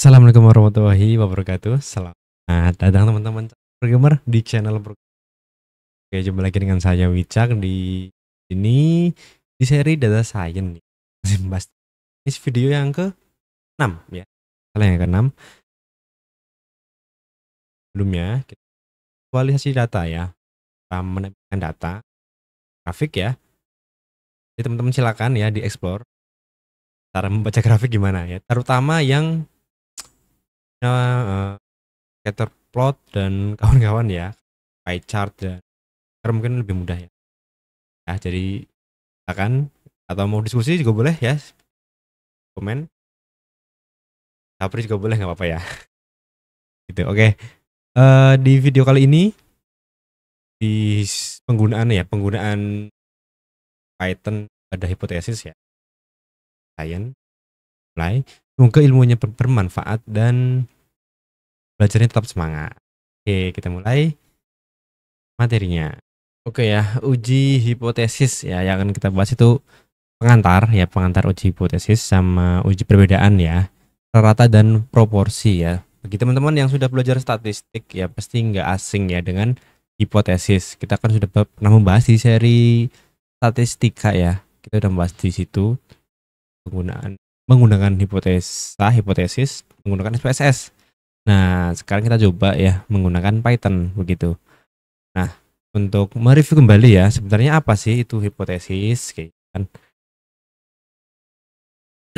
Assalamualaikum warahmatullahi wabarakatuh. Selamat datang teman-teman programmer di channel Pro. Oke, jumpa lagi dengan saya Wicak di ini di seri data science nih. Ini video yang ke 6 ya. Salah yang ke 6. Sebelumnya kita visualisasi data ya. Kita menampilkan data grafik ya. Jadi teman-teman silakan ya di explore cara membaca grafik gimana ya. Terutama yang uh, ya, eh, scatter plot dan kawan-kawan ya pie chart dan mungkin lebih mudah ya ya jadi akan atau mau diskusi juga boleh ya komen tapi juga boleh nggak apa-apa ya gitu oke okay. uh, eh, di video kali ini di penggunaan ya penggunaan Python ada hipotesis ya science mulai semoga ilmunya bermanfaat dan belajarnya tetap semangat. Oke, kita mulai materinya. Oke ya, uji hipotesis ya yang akan kita bahas itu pengantar ya, pengantar uji hipotesis sama uji perbedaan ya, rata dan proporsi ya. Bagi teman-teman yang sudah belajar statistik ya pasti nggak asing ya dengan hipotesis. Kita kan sudah pernah membahas di seri statistika ya. Kita sudah membahas di situ penggunaan menggunakan hipotesa, hipotesis menggunakan SPSS Nah, sekarang kita coba ya menggunakan Python begitu. Nah, untuk mereview kembali ya, sebenarnya apa sih itu hipotesis Oke, gitu kan?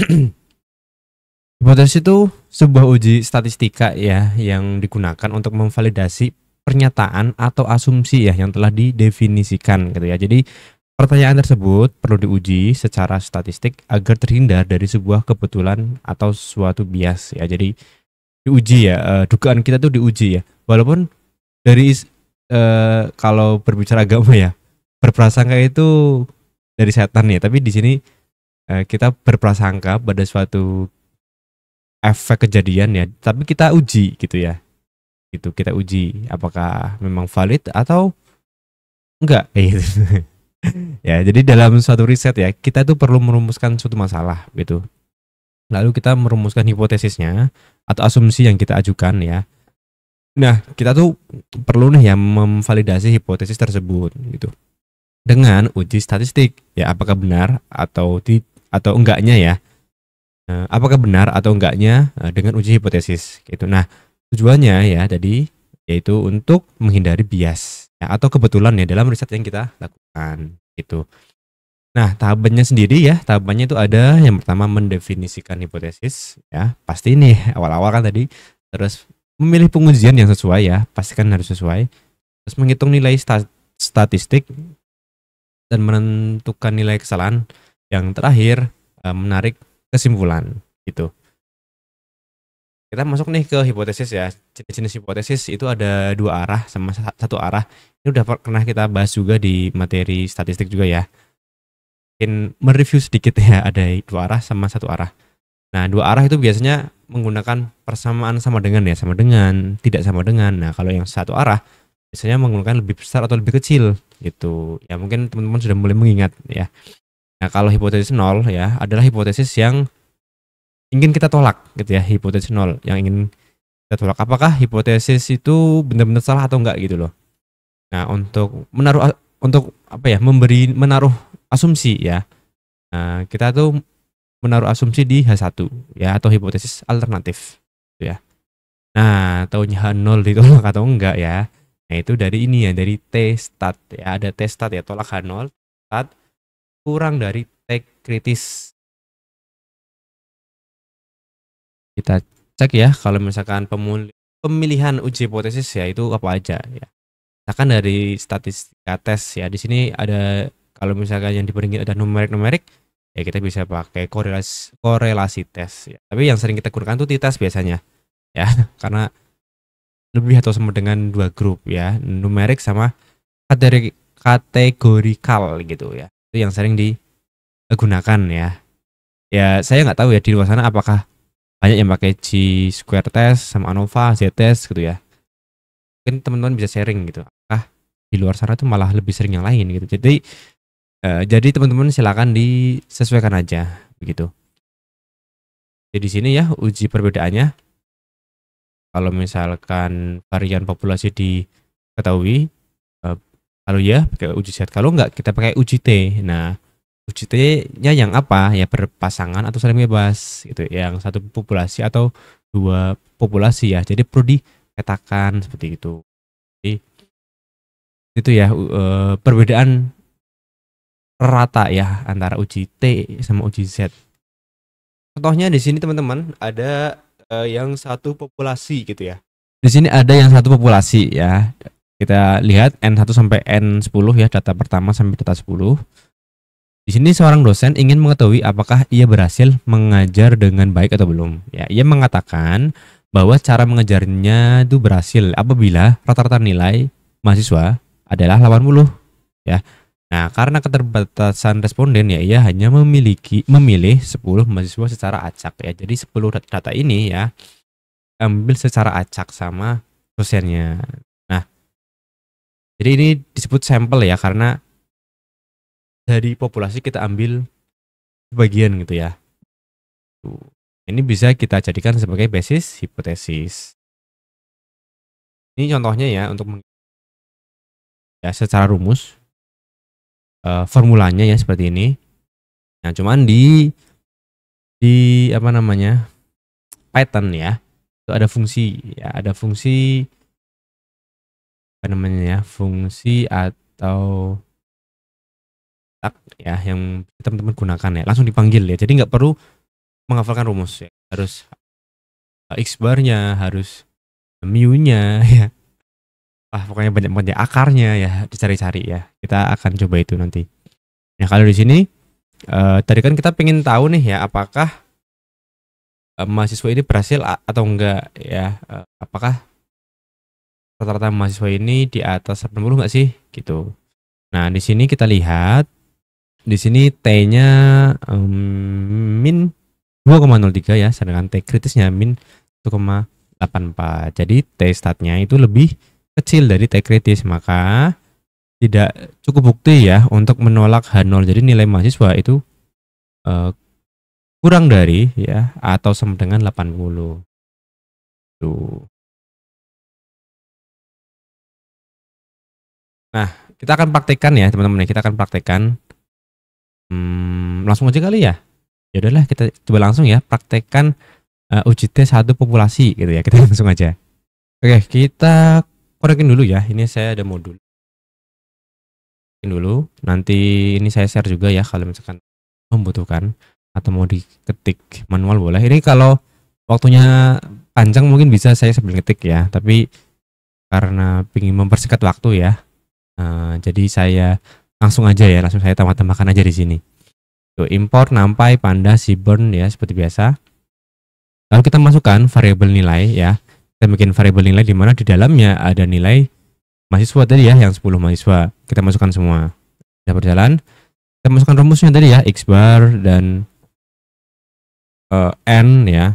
hipotesis itu sebuah uji statistika ya yang digunakan untuk memvalidasi pernyataan atau asumsi ya yang telah didefinisikan gitu ya. Jadi pertanyaan tersebut perlu diuji secara statistik agar terhindar dari sebuah kebetulan atau suatu bias ya. Jadi diuji ya uh, dugaan kita tuh diuji ya walaupun dari uh, kalau berbicara agama ya berprasangka itu dari setan ya tapi di sini uh, kita berprasangka pada suatu efek kejadian ya tapi kita uji gitu ya itu kita uji apakah memang valid atau enggak gitu. ya jadi dalam suatu riset ya kita itu perlu merumuskan suatu masalah gitu lalu kita merumuskan hipotesisnya atau asumsi yang kita ajukan ya. Nah, kita tuh perlu nih ya memvalidasi hipotesis tersebut gitu. Dengan uji statistik, ya apakah benar atau di, atau enggaknya ya. Eh, apakah benar atau enggaknya eh, dengan uji hipotesis gitu. Nah, tujuannya ya jadi yaitu untuk menghindari bias ya, atau kebetulan ya dalam riset yang kita lakukan gitu. Nah, tahapannya sendiri ya, tahapannya itu ada yang pertama mendefinisikan hipotesis ya. Pasti ini awal-awal kan tadi terus memilih pengujian yang sesuai ya, pastikan harus sesuai. Terus menghitung nilai statistik dan menentukan nilai kesalahan. Yang terakhir e, menarik kesimpulan gitu. Kita masuk nih ke hipotesis ya. Jenis-jenis hipotesis itu ada dua arah sama satu arah. Ini udah pernah kita bahas juga di materi statistik juga ya mungkin mereview sedikit ya ada dua arah sama satu arah. Nah dua arah itu biasanya menggunakan persamaan sama dengan ya sama dengan tidak sama dengan. Nah kalau yang satu arah biasanya menggunakan lebih besar atau lebih kecil gitu. Ya mungkin teman-teman sudah mulai mengingat ya. Nah kalau hipotesis nol ya adalah hipotesis yang ingin kita tolak gitu ya hipotesis nol yang ingin kita tolak. Apakah hipotesis itu benar-benar salah atau enggak gitu loh. Nah untuk menaruh untuk apa ya memberi menaruh asumsi ya. Nah, kita tuh menaruh asumsi di H1 ya atau hipotesis alternatif gitu ya. Nah, tahunya H0 ditolak atau enggak ya. Nah, itu dari ini ya, dari T stat ya. Ada T stat ya, tolak H0 stat kurang dari T kritis. Kita cek ya kalau misalkan pemilihan uji hipotesis ya itu apa aja ya. Misalkan dari statistika tes ya di sini ada kalau misalkan yang diberikan ada numerik-numerik ya kita bisa pakai korelasi korelasi tes ya. tapi yang sering kita gunakan itu t-test biasanya ya karena lebih atau sama dengan dua grup ya numerik sama kategori kategorikal gitu ya itu yang sering digunakan ya ya saya nggak tahu ya di luar sana apakah banyak yang pakai G square test sama ANOVA Z test gitu ya mungkin teman-teman bisa sharing gitu ah di luar sana tuh malah lebih sering yang lain gitu jadi Eh, jadi teman-teman silakan disesuaikan aja begitu. Jadi sini ya uji perbedaannya. Kalau misalkan varian populasi diketahui, kalau eh, ya pakai uji Z. Kalau enggak kita pakai uji T. Nah uji T-nya yang apa ya berpasangan atau saling bebas gitu, yang satu populasi atau dua populasi ya. Jadi perlu dipetakan seperti itu. Jadi itu ya eh, perbedaan rata ya antara uji T sama uji Z. Contohnya di sini teman-teman ada uh, yang satu populasi gitu ya. Di sini ada yang satu populasi ya. Kita lihat N1 sampai N10 ya data pertama sampai data 10. Di sini seorang dosen ingin mengetahui apakah ia berhasil mengajar dengan baik atau belum. Ya, ia mengatakan bahwa cara mengajarnya itu berhasil apabila rata-rata nilai mahasiswa adalah 80 ya. Nah, karena keterbatasan responden ya ia hanya memiliki memilih 10 mahasiswa secara acak ya. Jadi 10 data ini ya ambil secara acak sama dosennya. Nah, jadi ini disebut sampel ya karena dari populasi kita ambil sebagian gitu ya. Ini bisa kita jadikan sebagai basis hipotesis. Ini contohnya ya untuk ya secara rumus uh, formulanya ya seperti ini. Nah, cuman di di apa namanya? Python ya. Itu ada fungsi ya, ada fungsi apa namanya ya? Fungsi atau tak ya yang teman-teman gunakan ya. Langsung dipanggil ya. Jadi nggak perlu menghafalkan rumus ya. Harus uh, eh, x-bar-nya, harus mu-nya ya ah pokoknya banyak banget akarnya ya dicari-cari ya kita akan coba itu nanti nah kalau di sini uh, tadi kan kita pengen tahu nih ya apakah uh, mahasiswa ini berhasil atau enggak ya uh, apakah rata-rata mahasiswa ini di atas 80 enggak sih gitu nah di sini kita lihat di sini t-nya um, min 2,03 ya sedangkan t kritisnya min 1,84 jadi t statnya itu lebih kecil dari T kritis, maka tidak cukup bukti ya untuk menolak H0. Jadi nilai mahasiswa itu uh, kurang dari ya atau sama dengan 80. Tuh. Nah, kita akan praktekkan ya, teman-teman. Ya, kita akan praktekkan. Hmm, langsung aja kali ya. Ya udahlah, kita coba langsung ya praktekkan uh, uji tes satu populasi gitu ya. Kita langsung aja. Oke, kita korekin dulu ya. Ini saya ada modul. dulu. Nanti ini saya share juga ya kalau misalkan membutuhkan atau mau diketik manual boleh. Ini kalau waktunya panjang mungkin bisa saya sambil ketik ya. Tapi karena ingin mempersingkat waktu ya. Uh, jadi saya langsung aja ya, langsung saya tambah-tambahkan aja di sini. Tuh, import nampai panda si burn ya seperti biasa. Lalu kita masukkan variabel nilai ya kita bikin variabel nilai di mana di dalamnya ada nilai mahasiswa tadi ya yang 10 mahasiswa kita masukkan semua sudah berjalan kita masukkan rumusnya tadi ya x bar dan uh, n ya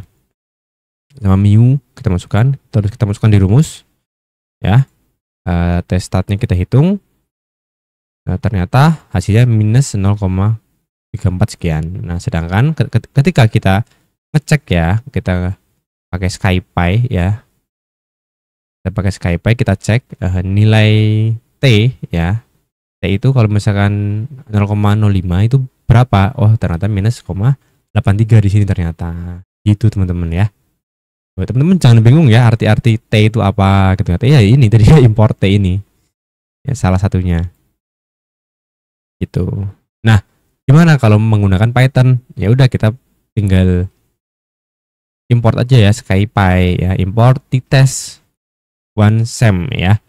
sama mu kita masukkan terus kita masukkan di rumus ya uh, tes statnya kita hitung nah, ternyata hasilnya minus 0,34 sekian nah sedangkan ketika kita ngecek ya kita pakai SkyPy ya kita pakai SkyPy kita cek uh, nilai T ya T itu kalau misalkan 0,05 itu berapa oh ternyata minus 0,83 di sini ternyata gitu teman-teman ya teman-teman jangan bingung ya arti-arti T itu apa gitu T ya ini tadi ya, import T ini ya salah satunya gitu nah gimana kalau menggunakan Python ya udah kita tinggal import aja ya SkyPy ya import t-test one sem ya.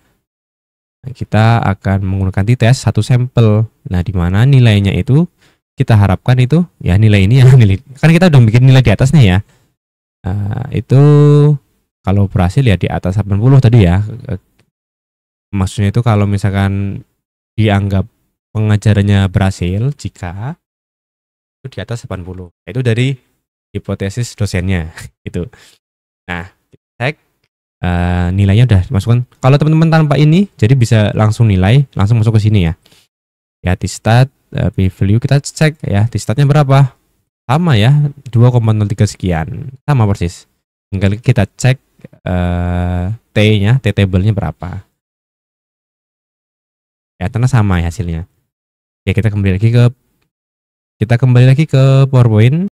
Nah, kita akan menggunakan t-test satu sampel. Nah, di mana nilainya itu kita harapkan itu ya nilai ini ya nilai kan kita udah bikin nilai di atasnya ya. Uh, itu kalau berhasil ya di atas 80 tadi ya. Maksudnya itu kalau misalkan dianggap pengajarannya berhasil jika itu di atas 80. Nah, itu dari hipotesis dosennya itu. Nah, cek uh, nilainya udah dimasukkan. Kalau teman-teman tanpa ini, jadi bisa langsung nilai, langsung masuk ke sini ya. Ya, di stat, uh, eh, value kita cek ya, di statnya berapa? Sama ya, 2,03 sekian. Sama persis. Tinggal kita cek uh, T-nya, T-table-nya berapa. Ya, karena sama ya hasilnya. Ya, kita kembali lagi ke kita kembali lagi ke PowerPoint.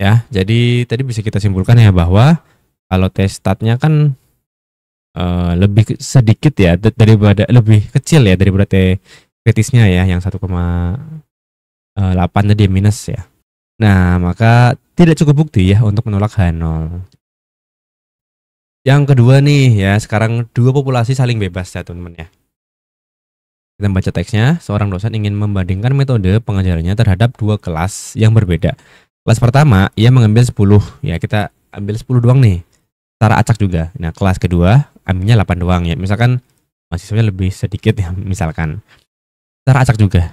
Ya, jadi tadi bisa kita simpulkan ya bahwa kalau tes statnya kan uh, lebih sedikit ya daripada lebih kecil ya daripada T kritisnya ya yang 1,8 eh, tadi minus ya. Nah, maka tidak cukup bukti ya untuk menolak H0. Yang kedua nih ya, sekarang dua populasi saling bebas ya teman-teman ya. Kita baca teksnya, seorang dosen ingin membandingkan metode pengajarannya terhadap dua kelas yang berbeda. Kelas pertama, ia mengambil 10, ya kita ambil 10 doang nih secara acak juga. Nah, kelas kedua ambilnya 8 doang ya. Misalkan mahasiswanya lebih sedikit ya, misalkan. Secara acak juga.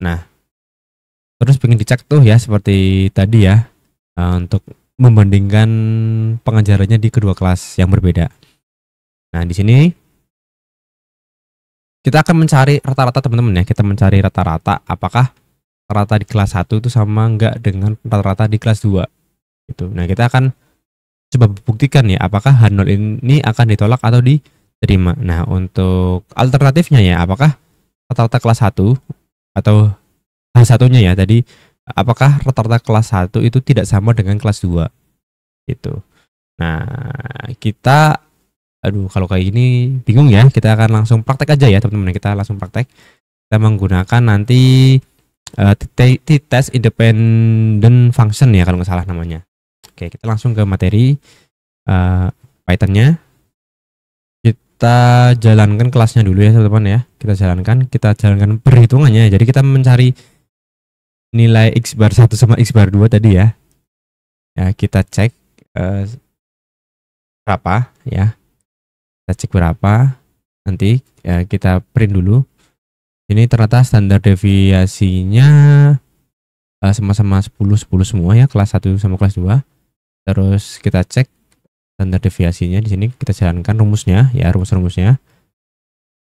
Nah, terus pengen dicek tuh ya seperti tadi ya eh, untuk membandingkan pengajarannya di kedua kelas yang berbeda. Nah, di sini kita akan mencari rata-rata teman-teman ya. Kita mencari rata-rata apakah rata di kelas 1 itu sama enggak dengan rata-rata di kelas 2 gitu. Nah, kita akan coba buktikan ya apakah H0 ini akan ditolak atau diterima. Nah, untuk alternatifnya ya apakah rata-rata kelas 1 atau h satunya ya tadi apakah rata-rata kelas 1 itu tidak sama dengan kelas 2. Gitu. Nah, kita aduh kalau kayak gini bingung ya, kita akan langsung praktek aja ya teman-teman. Kita langsung praktek. Kita menggunakan nanti uh, t -t test independent function ya kalau nggak salah namanya. Oke, kita langsung ke materi uh, Python-nya. Kita jalankan kelasnya dulu ya, teman-teman ya. Kita jalankan, kita jalankan perhitungannya. Jadi kita mencari nilai x bar 1 sama x bar 2 tadi ya. Ya, kita cek uh, berapa ya. Kita cek berapa. Nanti ya, kita print dulu. Ini ternyata standar deviasinya eh, sama-sama uh, sepuluh 10 10 semua ya, kelas 1 sama kelas 2 terus kita cek standar deviasinya di sini kita jalankan rumusnya ya rumus-rumusnya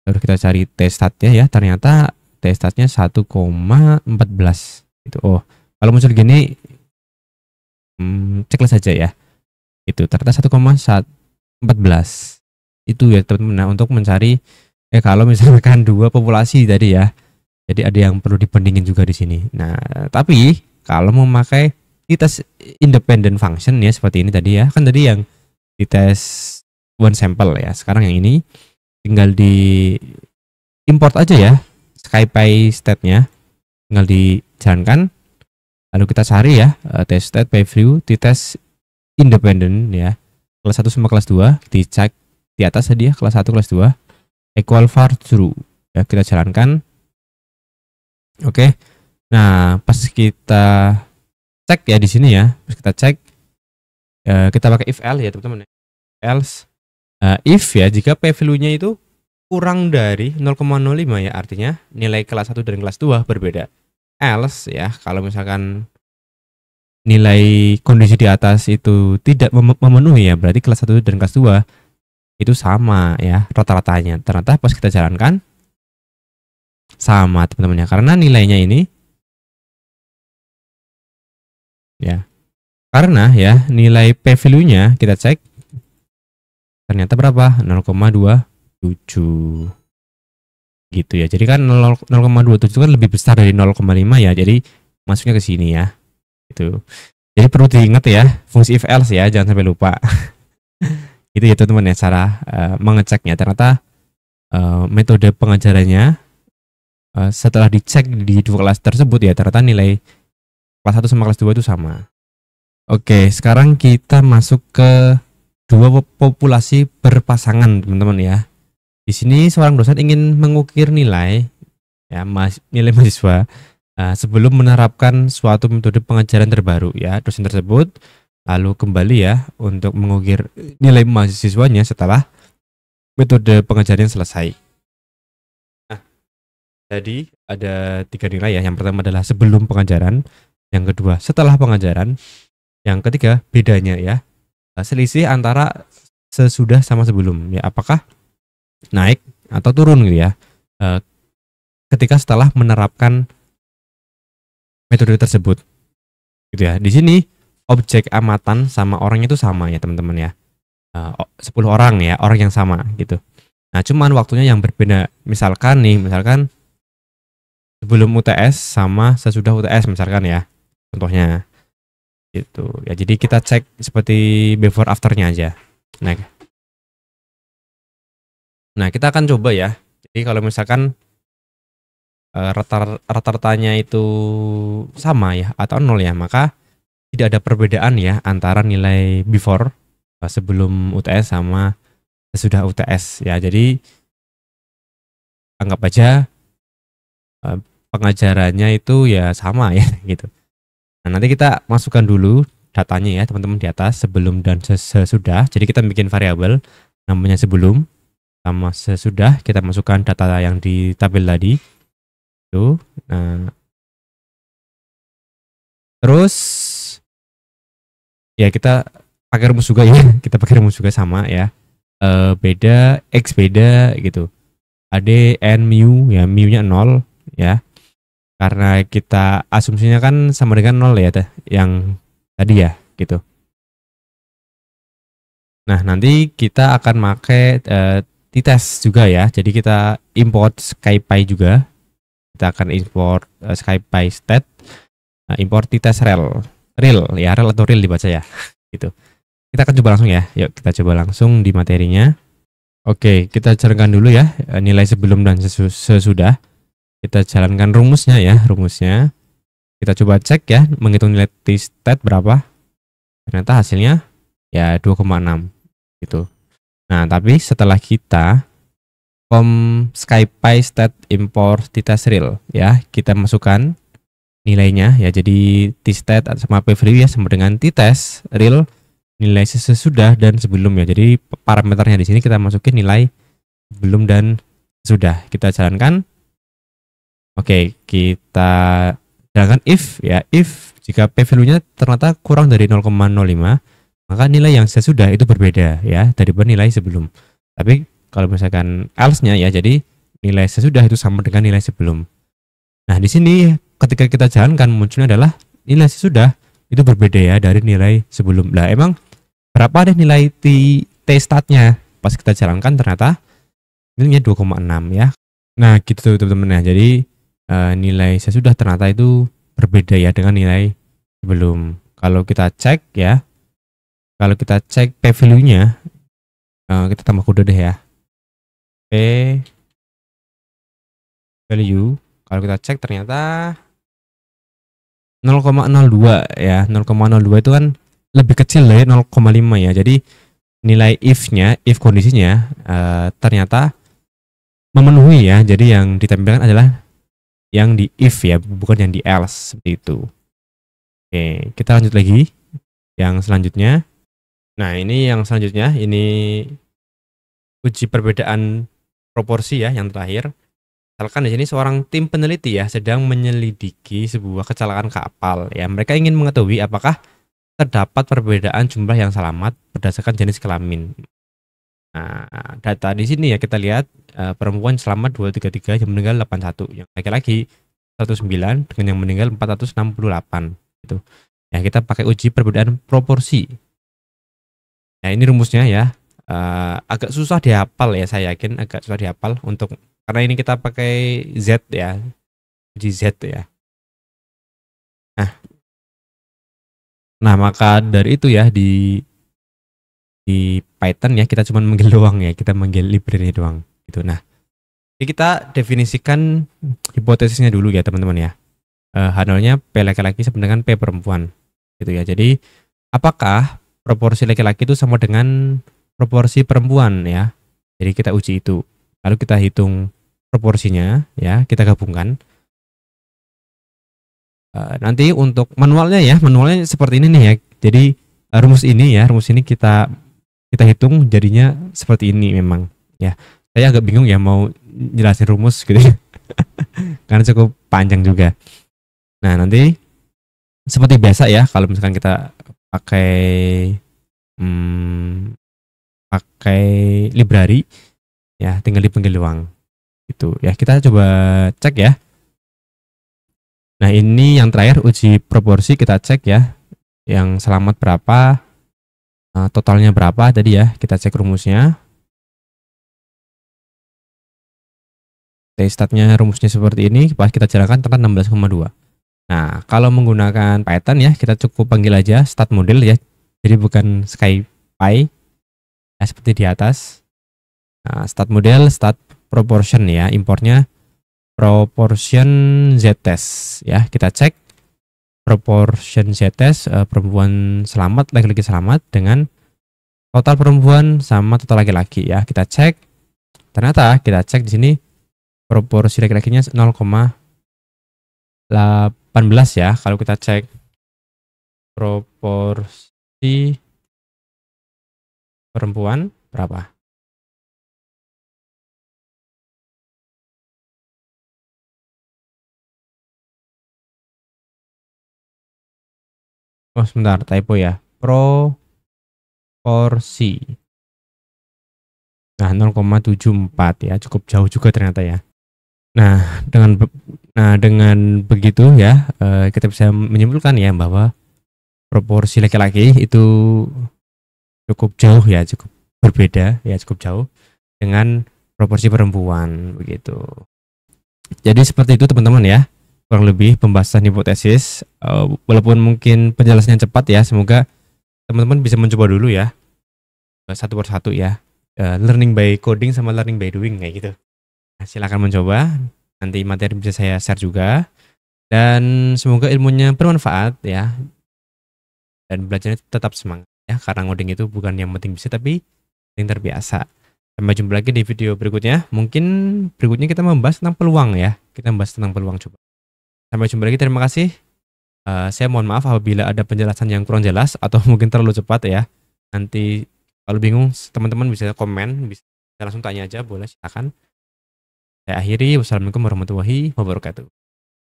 terus kita cari t statnya ya ternyata t statnya 1,14 itu oh kalau muncul gini hmm, ceklah saja ya itu ternyata 1,14 itu ya teman-teman nah untuk mencari eh kalau misalkan dua populasi tadi ya jadi ada yang perlu dibandingin juga di sini nah tapi kalau memakai tes independent function ya seperti ini tadi ya. Kan tadi yang di tes one sample ya. Sekarang yang ini tinggal di import aja ya SkyPy state-nya. Tinggal dijalankan. Lalu kita cari ya eh, test state by view tes independent ya. Kelas 1 sama kelas 2 dicek di atas tadi ya kelas 1 kelas 2 equal far true ya kita jalankan oke okay. nah pas kita cek ya di sini ya terus kita cek uh, kita pakai if else ya teman-teman ya. else uh, if ya jika p value-nya itu kurang dari 0,05 ya artinya nilai kelas 1 dan kelas 2 berbeda else ya kalau misalkan nilai kondisi di atas itu tidak memenuhi ya berarti kelas 1 dan kelas 2 itu sama ya rata-ratanya ternyata pas kita jalankan sama teman-teman ya karena nilainya ini ya karena ya nilai p value nya kita cek ternyata berapa 0,27 gitu ya jadi kan 0,27 kan lebih besar dari 0,5 ya jadi masuknya ke sini ya itu jadi perlu diingat ya fungsi if else ya jangan sampai lupa itu ya teman-teman ya cara uh, mengeceknya ternyata uh, metode pengajarannya uh, setelah dicek di dua kelas tersebut ya ternyata nilai kelas 1 sama kelas 2 itu sama. Oke, sekarang kita masuk ke dua populasi berpasangan, teman-teman ya. Di sini seorang dosen ingin mengukir nilai ya nilai mahasiswa uh, sebelum menerapkan suatu metode pengajaran terbaru ya. Dosen tersebut lalu kembali ya untuk mengukir nilai mahasiswanya setelah metode pengajaran selesai. Nah, tadi ada tiga nilai ya. Yang pertama adalah sebelum pengajaran, yang kedua, setelah pengajaran. Yang ketiga, bedanya ya. Eh, selisih antara sesudah sama sebelum. Ya, apakah naik atau turun gitu ya. Eh, ketika setelah menerapkan metode tersebut. Gitu ya. Di sini objek amatan sama orang itu sama ya, teman-teman ya. Eh, sepuluh 10 orang ya, orang yang sama gitu. Nah, cuman waktunya yang berbeda. Misalkan nih, misalkan sebelum UTS sama sesudah UTS misalkan ya contohnya gitu ya jadi kita cek seperti before afternya aja nah nah kita akan coba ya jadi kalau misalkan e, rata-ratanya itu sama ya atau nol ya maka tidak ada perbedaan ya antara nilai before e, sebelum UTS sama sudah UTS ya jadi anggap aja e, pengajarannya itu ya sama ya gitu Nah, nanti kita masukkan dulu datanya ya teman-teman di atas sebelum dan sesudah. Jadi kita bikin variabel namanya sebelum sama sesudah kita masukkan data yang di tabel tadi. Tuh. Nah. Terus ya kita pakai rumus juga ya. kita pakai rumus juga sama ya. E, beda x beda gitu. AD n mu ya mu-nya nol ya karena kita asumsinya kan sama dengan nol ya teh yang tadi ya gitu nah nanti kita akan pakai eh, uh, t-test juga ya jadi kita import skypy juga kita akan import uh, eh, skypy stat uh, import t-test rel rel ya rel atau real dibaca ya gitu kita akan coba langsung ya yuk kita coba langsung di materinya oke kita carikan dulu ya eh, nilai sebelum dan sesudah kita jalankan rumusnya ya rumusnya kita coba cek ya menghitung nilai t-stat berapa ternyata hasilnya ya 2,6 gitu nah tapi setelah kita com skypy stat import t-test real ya kita masukkan nilainya ya jadi t-stat sama p-value ya sama dengan t-test real nilai sesudah dan sebelum ya jadi parameternya di sini kita masukin nilai belum dan sudah kita jalankan Oke, okay, kita jalankan if ya, if jika p value-nya ternyata kurang dari 0,05, maka nilai yang sesudah itu berbeda ya dari nilai sebelum. Tapi kalau misalkan else-nya ya, jadi nilai sesudah itu sama dengan nilai sebelum. Nah, di sini ketika kita jalankan munculnya adalah nilai sesudah itu berbeda ya dari nilai sebelum. nah emang berapa deh nilai t, t statnya pas kita jalankan ternyata nilainya 2,6 ya. Nah, gitu teman-teman ya. Jadi uh, nilai sesudah ternyata itu berbeda ya dengan nilai sebelum. Kalau kita cek ya, kalau kita cek p value-nya, uh, eh, kita tambah kode deh ya. P value, kalau kita cek ternyata 0,02 ya 0,02 itu kan lebih kecil dari 0,5 ya jadi nilai if-nya if kondisinya uh, ternyata memenuhi ya jadi yang ditampilkan adalah yang di if ya, bukan yang di else seperti itu. Oke, kita lanjut lagi yang selanjutnya. Nah, ini yang selanjutnya ini uji perbedaan proporsi ya yang terakhir. Misalkan di sini seorang tim peneliti ya sedang menyelidiki sebuah kecelakaan kapal ya. Mereka ingin mengetahui apakah terdapat perbedaan jumlah yang selamat berdasarkan jenis kelamin. Nah, data di sini ya kita lihat uh, perempuan selamat 233 yang meninggal 81, yang laki-laki 19 dengan yang meninggal 468 itu Ya, kita pakai uji perbedaan proporsi. Nah, ini rumusnya ya. Eh, agak susah dihafal ya saya yakin agak susah dihafal untuk karena ini kita pakai Z ya. Uji Z ya. Nah. Nah, maka dari itu ya di di Python ya kita cuma manggil doang ya kita manggil library doang gitu nah jadi kita definisikan hipotesisnya dulu ya teman-teman ya uh, eh, nya P laki-laki sama dengan P perempuan gitu ya jadi apakah proporsi laki-laki itu sama dengan proporsi perempuan ya jadi kita uji itu lalu kita hitung proporsinya ya kita gabungkan uh, nanti untuk manualnya ya manualnya seperti ini nih ya jadi eh, rumus ini ya rumus ini kita kita hitung jadinya seperti ini memang ya saya agak bingung ya mau jelasin rumus gitu ya. karena cukup panjang juga nah nanti seperti biasa ya kalau misalkan kita pakai hmm, pakai library ya tinggal di doang gitu ya kita coba cek ya nah ini yang terakhir uji proporsi kita cek ya yang selamat berapa Eh, totalnya berapa tadi ya. Kita cek rumusnya. T-statnya rumusnya seperti ini, pas kita jalankan tekan 16,2. Nah, kalau menggunakan Python ya, kita cukup panggil aja stat model ya. Jadi bukan SkyPy ya, seperti di atas. Nah, stat model, stat proportion ya, importnya proportion z test ya. Kita cek proportion Z-test uh, perempuan selamat laki-laki selamat dengan total perempuan sama total laki-laki ya kita cek ternyata kita cek di sini proporsi laki-lakinya 0,18 ya kalau kita cek proporsi perempuan berapa Oh sebentar, typo ya. Pro porsi, Nah, 0,74 ya, cukup jauh juga ternyata ya. Nah, dengan nah dengan begitu ya, eh, kita bisa menyimpulkan ya bahwa proporsi laki-laki itu cukup jauh ya, cukup berbeda ya, cukup jauh dengan proporsi perempuan begitu. Jadi seperti itu teman-teman ya kurang lebih pembahasan hipotesis uh, walaupun mungkin penjelasannya cepat ya semoga teman-teman bisa mencoba dulu ya eh, satu per satu ya uh, learning by coding sama learning by doing kayak gitu nah, silakan mencoba nanti materi bisa saya share juga dan semoga ilmunya bermanfaat ya dan belajarnya tetap semangat ya karena ngoding itu bukan yang penting bisa tapi yang terbiasa sampai jumpa lagi di video berikutnya mungkin berikutnya kita membahas tentang peluang ya kita membahas tentang peluang coba Sampai jumpa lagi, terima kasih. Uh, saya mohon maaf apabila ada penjelasan yang kurang jelas atau mungkin terlalu cepat ya. Nanti kalau bingung teman-teman bisa komen, bisa langsung tanya aja, boleh silakan. Saya akhiri, wassalamualaikum warahmatullahi wabarakatuh.